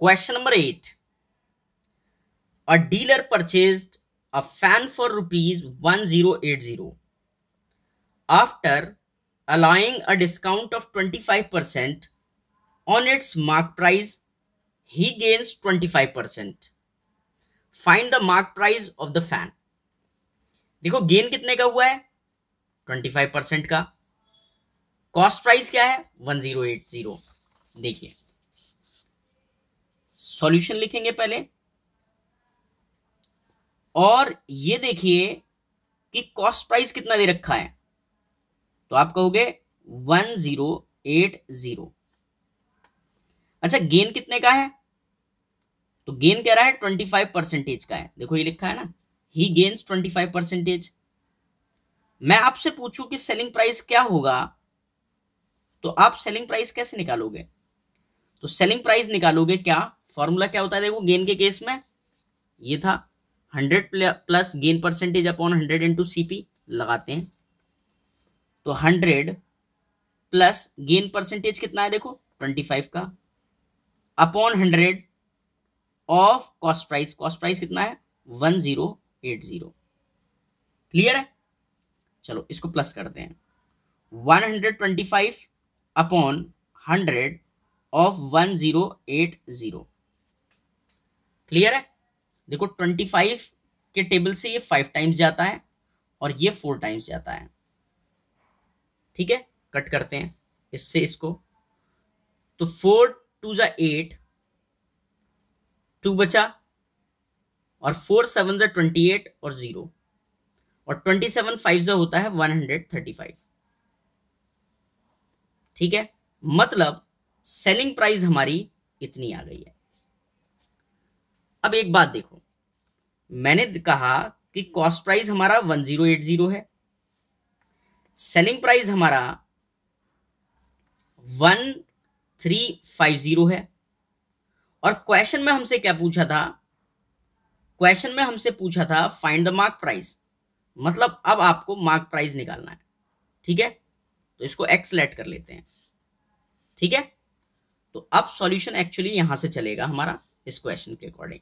Question number 8. A dealer purchased a fan for rupees 1080. After allowing a discount of 25% on its mark price, he gains 25%. Find the mark price of the fan. देखो gain कितने का हुआ है 25% का cost price क्या है 1080 देखिए solution लिखेंगे पहले और ये देखिए कि कॉस्ट प्राइस कितना दे रखा है तो आप कहोगे वन जीरो एट जीरो अच्छा गेन कितने का है तो गेन कह रहा है ट्वेंटी फाइव परसेंटेज का है देखो ये लिखा है ना ही गेन्स ट्वेंटी फाइव परसेंटेज मैं आपसे पूछूं कि सेलिंग प्राइस क्या होगा तो आप सेलिंग प्राइस कैसे निकालोगे तो सेलिंग प्राइस निकालोगे क्या फॉर्मूला क्या होता है देखो गेन के केस में ये था hundred plus gain percentage upon hundred into C लगाते हैं तो हंड्रेड प्लस गेन परसेंटेज कितना है देखो ट्वेंटी फाइव का upon hundred of cost price cost price कितना है one zero eight zero clear है चलो इसको प्लस करते हैं one hundred twenty five upon hundred of one zero eight zero clear है देखो ट्वेंटी फाइव के टेबल से ये फाइव टाइम्स जाता है और ये फोर टाइम्स जाता है ठीक है कट करते हैं इससे इसको तो फोर टू जो एट टू बचा और फोर सेवन जो ट्वेंटी एट और जीरो और ट्वेंटी सेवन फाइव जो होता है वन हंड्रेड थर्टी फाइव ठीक है मतलब सेलिंग प्राइस हमारी इतनी आ गई है अब एक बात देखो मैंने कहा कि कॉस्ट प्राइस हमारा 1080 है सेलिंग प्राइस हमारा 1350 है और क्वेश्चन में हमसे क्या पूछा था क्वेश्चन में हमसे पूछा था फाइंड द मार्क प्राइस मतलब अब आपको मार्क प्राइस निकालना है ठीक है तो इसको एक्सलेट कर लेते हैं ठीक है तो अब सॉल्यूशन एक्चुअली यहां से चलेगा हमारा इस क्वेश्चन के अकॉर्डिंग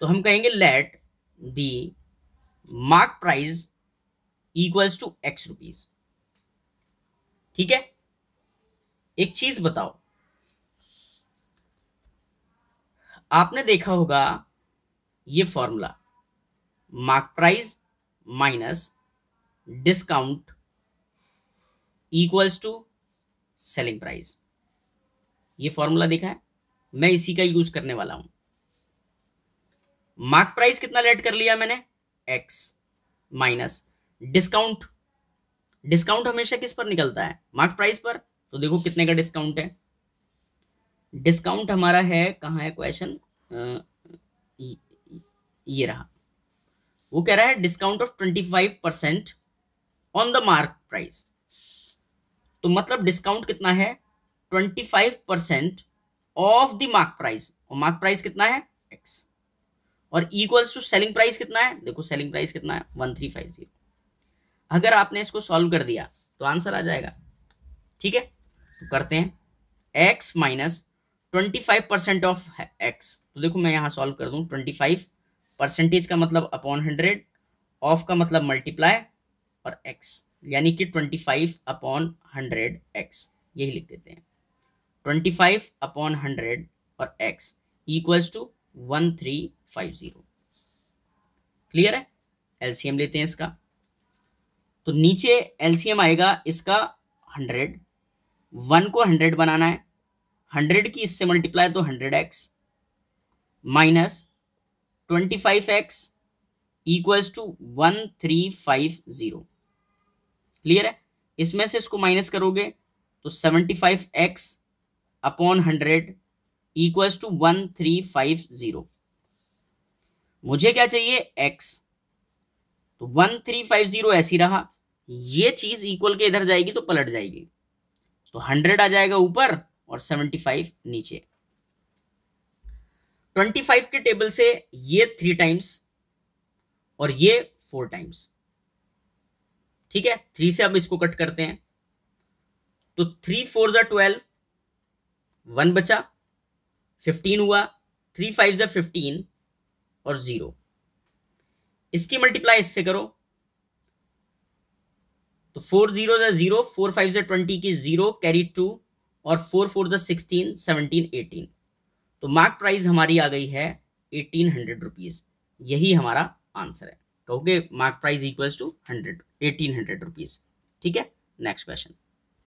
तो हम कहेंगे let the mark price equals to X rupees ठीक है एक चीज बताओ आपने देखा होगा ये formula mark price minus discount equals to selling price ये फॉर्मूला देखा है मैं इसी का यूज करने वाला हूं मार्क प्राइस कितना लेट कर लिया मैंने एक्स माइनस डिस्काउंट डिस्काउंट हमेशा किस पर निकलता है मार्क प्राइस पर तो देखो कितने का डिस्काउंट है डिस्काउंट हमारा है कहाँ है क्वेश्चन ये रहा वो कह रहा है discount of twenty five percent on the mark price तो मतलब डिस्काउंट कितना है twenty five percent of the mark price और मार्क प्राइस कितना है एक्स और इक्वल्स टू सेलिंग प्राइस कितना है देखो सेलिंग प्राइस कितना है वन थ्री फाइव जीरो अगर आपने इसको सॉल्व कर दिया तो आंसर आ जाएगा ठीक है तो करते हैं X minus twenty five percent of X तो देखो मैं यहाँ सॉल्व कर दूँ ट्वेंटी फाइव परसेंटेज का मतलब अपॉन हंड्रेड ऑफ का मतलब मल्टीप्लाई और एक्स यानी कि twenty five upon hundred X यही लिख देते हैं ट्वेंटी फाइव अपॉन हंड्रेड और X equals to one three five zero clear है एलसीएम लेते हैं इसका तो नीचे एलसीएम आएगा इसका हंड्रेड वन को हंड्रेड बनाना है हंड्रेड की इससे मल्टीप्लाई तो hundred X minus twenty five X equals to one three five zero clear है इसमें से इसको माइनस करोगे तो seventy five x upon hundred equals to one three five zero मुझे क्या चाहिए एक्स तो वन थ्री फाइव जीरो ऐसी रहा ये चीज इक्वल के इधर जाएगी तो पलट जाएगी तो हंड्रेड आ जाएगा ऊपर और सेवेंटी फाइव नीचे ट्वेंटी फाइव के टेबल से ये थ्री टाइम्स और ये फोर टाइम्स ठीक है थ्री से अब इसको कट करते हैं तो थ्री फोर जो ट्वेल्व वन बचा फिफ्टीन हुआ थ्री फाइव ज़ा फिफ्टीन और ज़ीरो इसकी मल्टीप्लाई इससे करो तो four zero zero four five ज़ा ट्वेंटी की ज़ीरो कैरी टू और फोर फोर ज़ा सिक्सटीन सेवनटीन एटीन तो मार्क प्राइस हमारी आ गई है एटीन हंड्रेड रुपीज़ यही हमारा आंसर है कहोगे mark price equals to hundred eighteen hundred rupees ठीक है नेक्स्ट क्वेश्चन